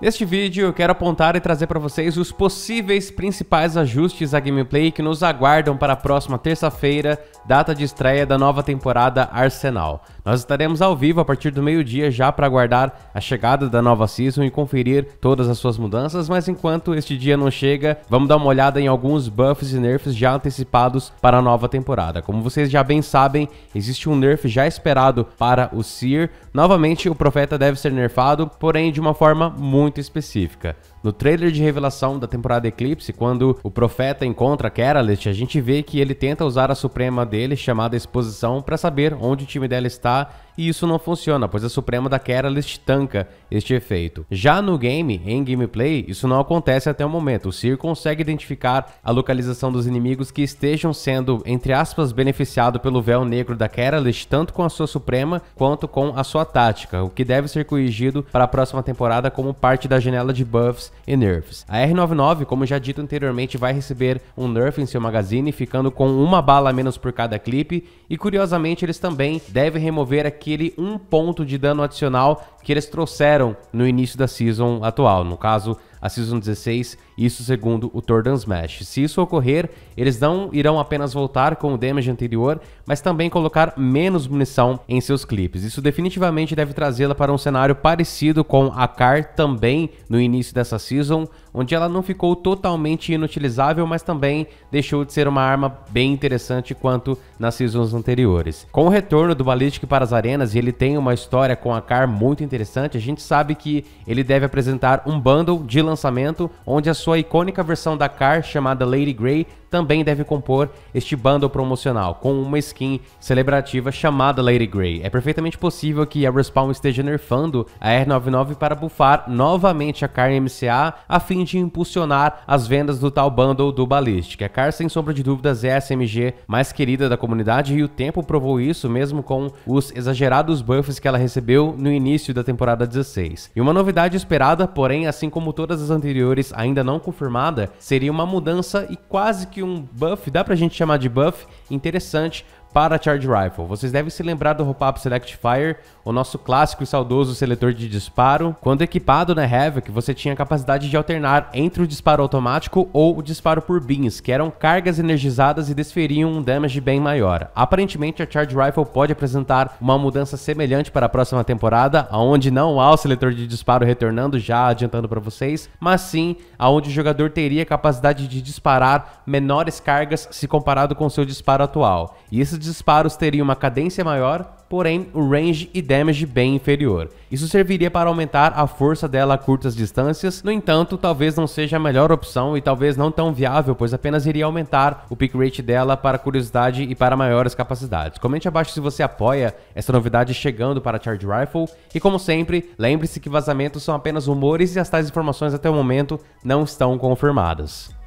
Neste vídeo eu quero apontar e trazer para vocês os possíveis principais ajustes à gameplay que nos aguardam para a próxima terça-feira, data de estreia da nova temporada Arsenal. Nós estaremos ao vivo a partir do meio-dia já para aguardar a chegada da nova season e conferir todas as suas mudanças, mas enquanto este dia não chega, vamos dar uma olhada em alguns buffs e nerfs já antecipados para a nova temporada. Como vocês já bem sabem, existe um nerf já esperado para o Seer. Novamente, o Profeta deve ser nerfado, porém de uma forma muito muito específica. No trailer de revelação da temporada Eclipse, quando o profeta encontra Keraleth, a gente vê que ele tenta usar a suprema dele, chamada Exposição, para saber onde o time dela está e isso não funciona, pois a Suprema da Catalyst tanca este efeito. Já no game, em gameplay, isso não acontece até o momento. O Sir consegue identificar a localização dos inimigos que estejam sendo, entre aspas, beneficiado pelo véu negro da Catalyst, tanto com a sua Suprema quanto com a sua tática, o que deve ser corrigido para a próxima temporada como parte da janela de buffs e nerfs. A R99, como já dito anteriormente, vai receber um nerf em seu magazine, ficando com uma bala a menos por cada clipe, e curiosamente eles também devem remover aqui aquele um ponto de dano adicional que eles trouxeram no início da season atual. No caso, a season 16 isso segundo o Tordan Smash. Se isso ocorrer, eles não irão apenas voltar com o damage anterior, mas também colocar menos munição em seus clipes. Isso definitivamente deve trazê-la para um cenário parecido com a Car também no início dessa season, onde ela não ficou totalmente inutilizável, mas também deixou de ser uma arma bem interessante quanto nas seasons anteriores. Com o retorno do Ballistic para as arenas, e ele tem uma história com a Car muito interessante, a gente sabe que ele deve apresentar um bundle de lançamento onde a sua icônica versão da Car chamada Lady Grey também deve compor este bundle promocional, com uma skin celebrativa chamada Lady Grey. É perfeitamente possível que a Respawn esteja nerfando a R99 para bufar novamente a CAR MCA a fim de impulsionar as vendas do tal bundle do Ballistic. A CAR, sem sombra de dúvidas, é a SMG mais querida da comunidade e o tempo provou isso mesmo com os exagerados buffs que ela recebeu no início da temporada 16. E uma novidade esperada, porém, assim como todas as anteriores, ainda não confirmada, seria uma mudança e quase que que um buff, dá pra gente chamar de buff, interessante para Charge Rifle. Vocês devem se lembrar do Hop-Up Select Fire, o nosso clássico e saudoso seletor de disparo. Quando equipado na Havoc, você tinha a capacidade de alternar entre o disparo automático ou o disparo por bins, que eram cargas energizadas e desferiam um damage bem maior. Aparentemente, a Charge Rifle pode apresentar uma mudança semelhante para a próxima temporada, aonde não há o seletor de disparo retornando, já adiantando para vocês, mas sim aonde o jogador teria a capacidade de disparar menores cargas se comparado com seu disparo atual. E esse esses disparos teriam uma cadência maior, porém o range e damage bem inferior. Isso serviria para aumentar a força dela a curtas distâncias, no entanto, talvez não seja a melhor opção e talvez não tão viável, pois apenas iria aumentar o pick rate dela para curiosidade e para maiores capacidades. Comente abaixo se você apoia essa novidade chegando para a Charge Rifle, e como sempre, lembre-se que vazamentos são apenas rumores e as tais informações até o momento não estão confirmadas.